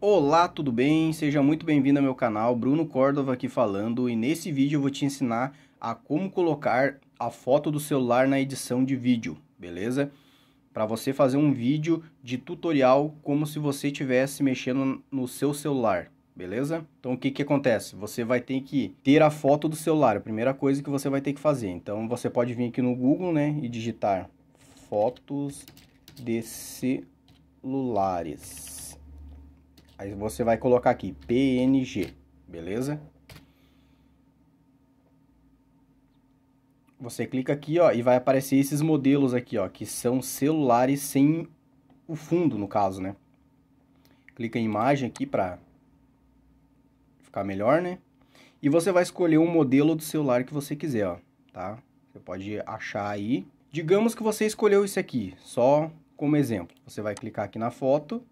Olá, tudo bem? Seja muito bem-vindo ao meu canal, Bruno Córdova aqui falando e nesse vídeo eu vou te ensinar a como colocar a foto do celular na edição de vídeo, beleza? Para você fazer um vídeo de tutorial como se você estivesse mexendo no seu celular, beleza? Então o que que acontece? Você vai ter que ter a foto do celular, a primeira coisa que você vai ter que fazer. Então você pode vir aqui no Google, né, e digitar fotos de celulares Aí você vai colocar aqui PNG, beleza? Você clica aqui, ó, e vai aparecer esses modelos aqui, ó, que são celulares sem o fundo, no caso, né? Clica em imagem aqui para ficar melhor, né? E você vai escolher um modelo do celular que você quiser, ó, tá? Você pode achar aí. Digamos que você escolheu esse aqui, só como exemplo. Você vai clicar aqui na foto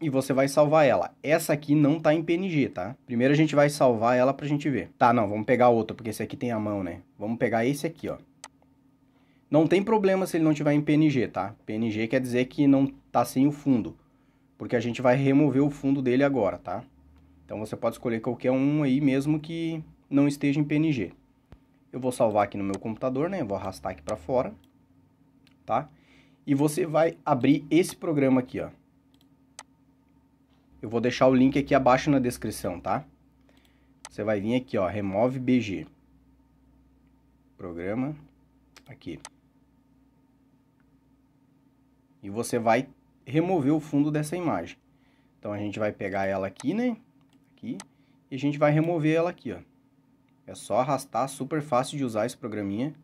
e você vai salvar ela. Essa aqui não tá em PNG, tá? Primeiro a gente vai salvar ela pra gente ver. Tá, não, vamos pegar outra, porque esse aqui tem a mão, né? Vamos pegar esse aqui, ó. Não tem problema se ele não tiver em PNG, tá? PNG quer dizer que não tá sem o fundo, porque a gente vai remover o fundo dele agora, tá? Então você pode escolher qualquer um aí mesmo que não esteja em PNG. Eu vou salvar aqui no meu computador, né? vou arrastar aqui para fora, tá? E você vai abrir esse programa aqui, ó. Eu vou deixar o link aqui abaixo na descrição, tá? Você vai vir aqui, ó, remove BG. Programa, aqui. E você vai remover o fundo dessa imagem. Então a gente vai pegar ela aqui, né? Aqui. E a gente vai remover ela aqui, ó. É só arrastar, super fácil de usar esse programinha.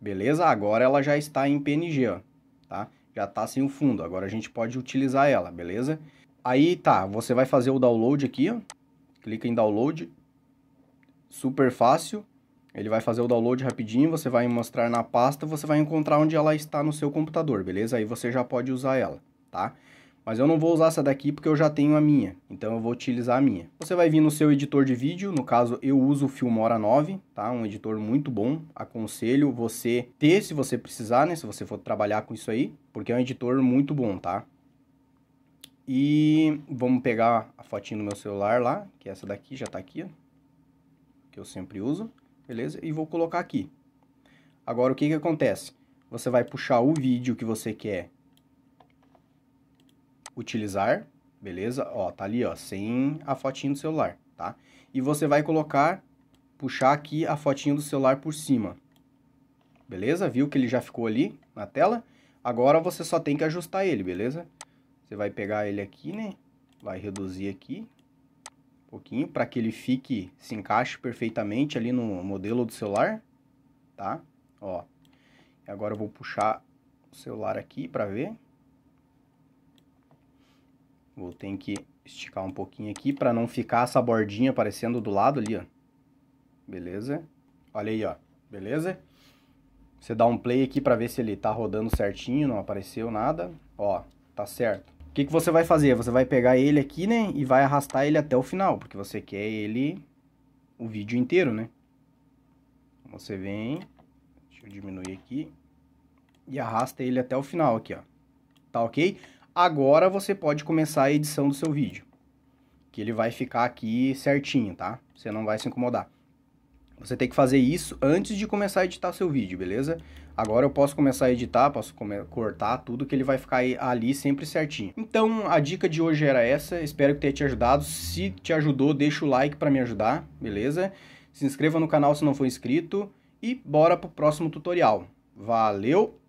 Beleza? Agora ela já está em PNG, ó, tá? Já está sem o fundo, agora a gente pode utilizar ela, beleza? Aí tá, você vai fazer o download aqui, ó. clica em download, super fácil. Ele vai fazer o download rapidinho, você vai mostrar na pasta, você vai encontrar onde ela está no seu computador, beleza? Aí você já pode usar ela, tá? Mas eu não vou usar essa daqui porque eu já tenho a minha, então eu vou utilizar a minha. Você vai vir no seu editor de vídeo, no caso eu uso o Filmora 9, tá? Um editor muito bom, aconselho você ter se você precisar, né? Se você for trabalhar com isso aí, porque é um editor muito bom, tá? E vamos pegar a fotinha do meu celular lá, que é essa daqui, já tá aqui, ó, que eu sempre uso, beleza? E vou colocar aqui. Agora, o que que acontece? Você vai puxar o vídeo que você quer utilizar, beleza? Ó, tá ali, ó, sem a fotinha do celular, tá? E você vai colocar, puxar aqui a fotinha do celular por cima, beleza? Viu que ele já ficou ali na tela? Agora você só tem que ajustar ele, beleza? Você vai pegar ele aqui, né? Vai reduzir aqui um pouquinho para que ele fique, se encaixe perfeitamente ali no modelo do celular, tá? Ó. E agora eu vou puxar o celular aqui para ver. Vou ter que esticar um pouquinho aqui para não ficar essa bordinha aparecendo do lado ali, ó. Beleza? Olha aí, ó. Beleza? Você dá um play aqui para ver se ele tá rodando certinho, não apareceu nada. Ó, tá certo. O que, que você vai fazer? Você vai pegar ele aqui, né? E vai arrastar ele até o final, porque você quer ele o vídeo inteiro, né? Você vem, deixa eu diminuir aqui, e arrasta ele até o final aqui, ó. Tá ok? Agora você pode começar a edição do seu vídeo, que ele vai ficar aqui certinho, tá? Você não vai se incomodar. Você tem que fazer isso antes de começar a editar seu vídeo, beleza? Agora eu posso começar a editar, posso cortar tudo que ele vai ficar ali sempre certinho. Então a dica de hoje era essa, espero que tenha te ajudado. Se te ajudou, deixa o like para me ajudar, beleza? Se inscreva no canal se não for inscrito e bora pro próximo tutorial. Valeu!